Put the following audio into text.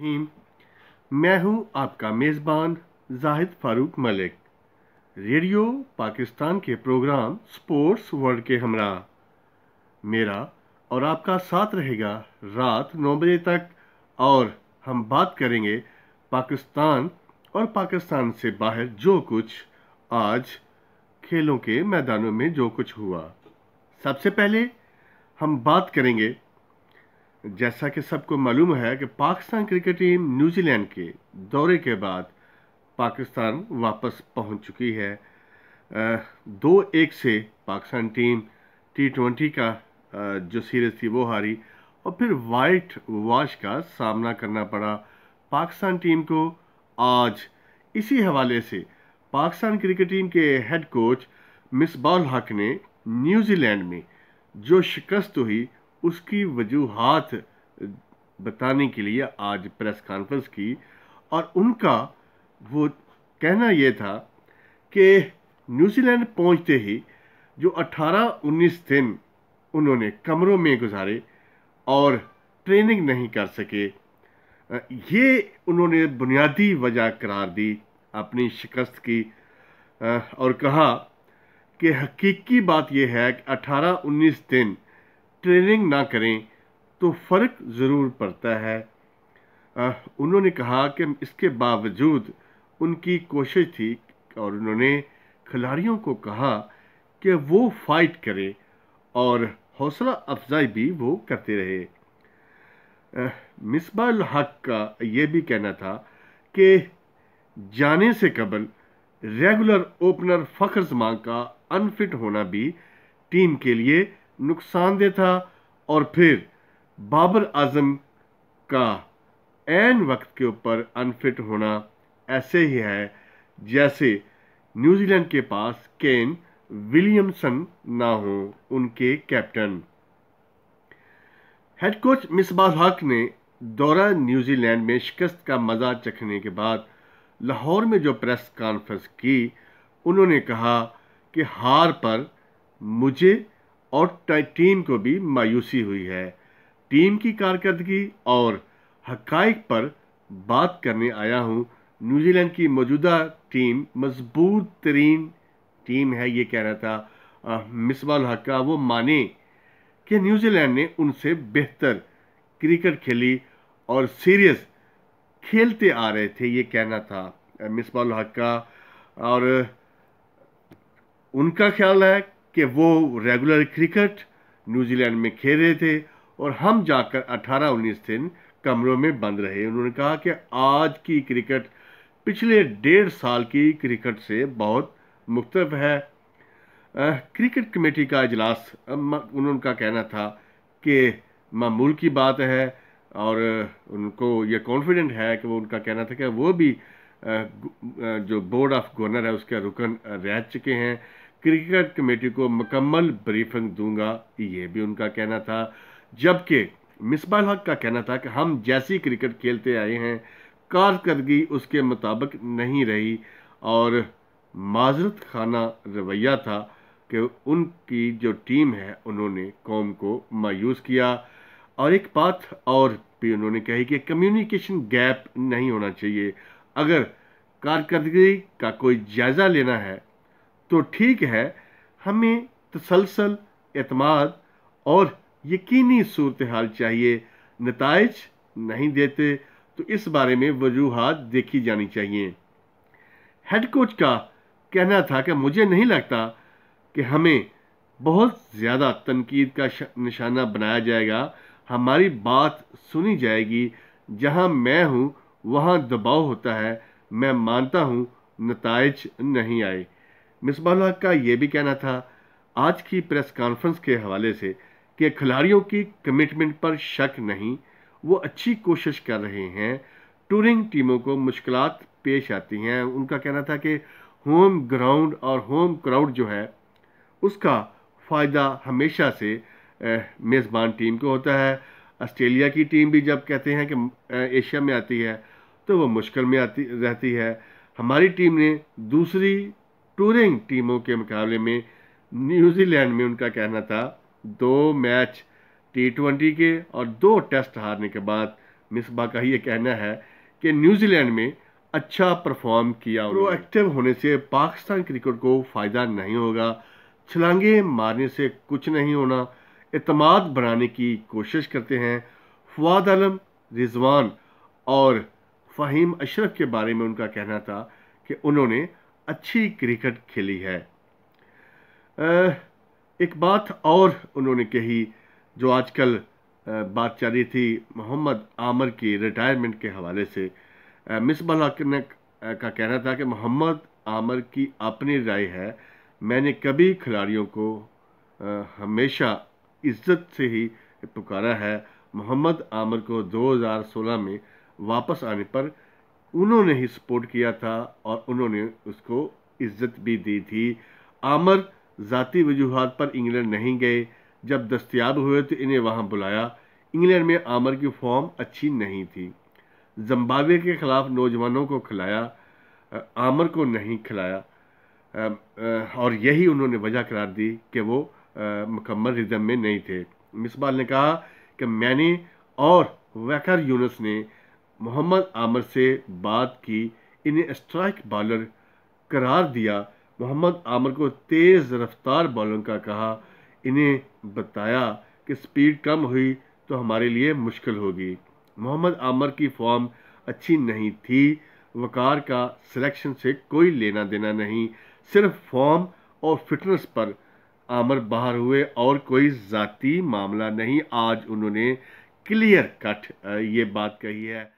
रहीम मैं हूं आपका मेज़बान जाहिद फारूक मलिक रेडियो पाकिस्तान के प्रोग्राम स्पोर्ट्स वर्ल्ड के हमरा मेरा और आपका साथ रहेगा रात नौ बजे तक और हम बात करेंगे पाकिस्तान और पाकिस्तान से बाहर जो कुछ आज खेलों के मैदानों में जो कुछ हुआ सबसे पहले हम बात करेंगे जैसा कि सबको मालूम है कि पाकिस्तान क्रिकेट टीम न्यूजीलैंड के दौरे के बाद पाकिस्तान वापस पहुंच चुकी है दो एक से पाकिस्तान टीम टी ट्वेंटी का जो सीरीज़ थी वो हारी और फिर वाइट वॉश का सामना करना पड़ा पाकिस्तान टीम को आज इसी हवाले से पाकिस्तान क्रिकेट टीम के हेड कोच मिसबाउल हक ने न्यूजीलैंड में जो शिकस्त हुई उसकी वजूहत बताने के लिए आज प्रेस कॉन्फ्रेंस की और उनका वो कहना ये था कि न्यूजीलैंड पहुंचते ही जो 18-19 दिन उन्होंने कमरों में गुजारे और ट्रेनिंग नहीं कर सके ये उन्होंने बुनियादी वजह करार दी अपनी शिकस्त की और कहा कि हकीकी बात यह है कि 18-19 दिन ट्रेनिंग ना करें तो फ़र्क ज़रूर पड़ता है आ, उन्होंने कहा कि इसके बावजूद उनकी कोशिश थी और उन्होंने खिलाड़ियों को कहा कि वो फाइट करें और हौसला अफजाई भी वो करते रहे मिसबाल हक का ये भी कहना था कि जाने से कबल रेगुलर ओपनर फ़खर जमान का अनफिट होना भी टीम के लिए नुकसानदेह था और फिर बाबर आजम का एन वक्त के ऊपर अनफिट होना ऐसे ही है जैसे न्यूजीलैंड के पास केन विलियमसन ना हो उनके कैप्टन हेड कोच मिसबाज हक ने दौरा न्यूजीलैंड में शिकस्त का मज़ा चखने के बाद लाहौर में जो प्रेस कॉन्फ्रेंस की उन्होंने कहा कि हार पर मुझे और टीम को भी मायूसी हुई है टीम की कारकर्दगी और हकाइक पर बात करने आया हूँ न्यूजीलैंड की मौजूदा टीम मजबूत तरीन टीम है ये कह रहा था मिसबाल हक्का वो माने कि न्यूजीलैंड ने उनसे बेहतर क्रिकेट खेली और सीरियस खेलते आ रहे थे ये कहना था मिसबाल हक्का और उनका ख्याल है कि वो रेगुलर क्रिकेट न्यूजीलैंड में खेल रहे थे और हम जाकर 18-19 दिन कमरों में बंद रहे उन्होंने कहा कि आज की क्रिकेट पिछले डेढ़ साल की क्रिकेट से बहुत मुख्तफ है क्रिकेट कमेटी का अजलास उनका कहना था कि मामूल की बात है और उनको ये कॉन्फिडेंट है कि वो उनका कहना था कि वो भी जो बोर्ड ऑफ गवर्नर है उसके रुकन रह चुके हैं क्रिकेट कमेटी को मुकम्मल ब्रीफिंग दूंगा ये भी उनका कहना था जबकि मिसबाल हक का कहना था कि हम जैसी क्रिकेट खेलते आए हैं कारकर्दगी उसके मुताबिक नहीं रही और माजरत खाना रवैया था कि उनकी जो टीम है उन्होंने कौम को मायूस किया और एक बात और भी उन्होंने कही कि कम्युनिकेशन गैप नहीं होना चाहिए अगर कारकर्दगी का कोई जायज़ा लेना है तो ठीक है हमें तसलसल अतमाद और यकीनी सूरत हाल चाहिए नतज नहीं देते तो इस बारे में वजूहत देखी जानी चाहिए हेड कोच का कहना था कि मुझे नहीं लगता कि हमें बहुत ज़्यादा तनकीद का निशाना बनाया जाएगा हमारी बात सुनी जाएगी जहां मैं हूं वहां दबाव होता है मैं मानता हूं नतज नहीं आए मिसबाला का ये भी कहना था आज की प्रेस कॉन्फ्रेंस के हवाले से कि खिलाड़ियों की कमिटमेंट पर शक नहीं वो अच्छी कोशिश कर रहे हैं टूरिंग टीमों को मुश्किल पेश आती हैं उनका कहना था कि होम ग्राउंड और होम क्राउड जो है उसका फ़ायदा हमेशा से मेज़बान टीम को होता है ऑस्ट्रेलिया की टीम भी जब कहते हैं कि एशिया में आती है तो वो मुश्किल में आती रहती है हमारी टीम ने दूसरी टूरिंग टीमों के मुकाबले में न्यूजीलैंड में उनका कहना था दो मैच टी ट्वेंटी के और दो टेस्ट हारने के बाद मिसबा का ये कहना है कि न्यूजीलैंड में अच्छा परफॉर्म किया प्रोएक्टिव होने से पाकिस्तान क्रिकेट को फ़ायदा नहीं होगा छलांगे मारने से कुछ नहीं होना अतमाद बनाने की कोशिश करते हैं फवाद आलम रिजवान और फ़हीम अशरफ के बारे में उनका कहना था कि उन्होंने अच्छी क्रिकेट खेली है एक बात और उन्होंने कही जो आजकल बात चल रही थी मोहम्मद आमर की रिटायरमेंट के हवाले से मिसबल हक ने का कहना था कि मोहम्मद आमर की अपनी राय है मैंने कभी खिलाड़ियों को हमेशा इज्जत से ही पुकारा है मोहम्मद आमर को 2016 में वापस आने पर उन्होंने ही सपोर्ट किया था और उन्होंने उसको इज्जत भी दी थी आमर ज़ाती वजूहत पर इंग्लैंड नहीं गए जब दस्तियाब हुए तो इन्हें वहाँ बुलाया इंग्लैंड में आमर की फॉर्म अच्छी नहीं थी जम्बावे के ख़िलाफ़ नौजवानों को खिलाया आमर को नहीं खिलाया और यही उन्होंने वजह करार दी कि वो मुकम्मल रिदम में नहीं थे मिसबाल ने कहा कि मैंने और वैकर यूनस ने मोहम्मद आमिर से बात की इन्हें स्ट्राइक बॉलर करार दिया मोहम्मद आमिर को तेज़ रफ्तार बॉलर का कहा इन्हें बताया कि स्पीड कम हुई तो हमारे लिए मुश्किल होगी मोहम्मद आमिर की फॉर्म अच्छी नहीं थी वकार का सिलेक्शन से कोई लेना देना नहीं सिर्फ फॉर्म और फिटनेस पर आमर बाहर हुए और कोई ज़ाती मामला नहीं आज उन्होंने क्लियर कट ये बात कही है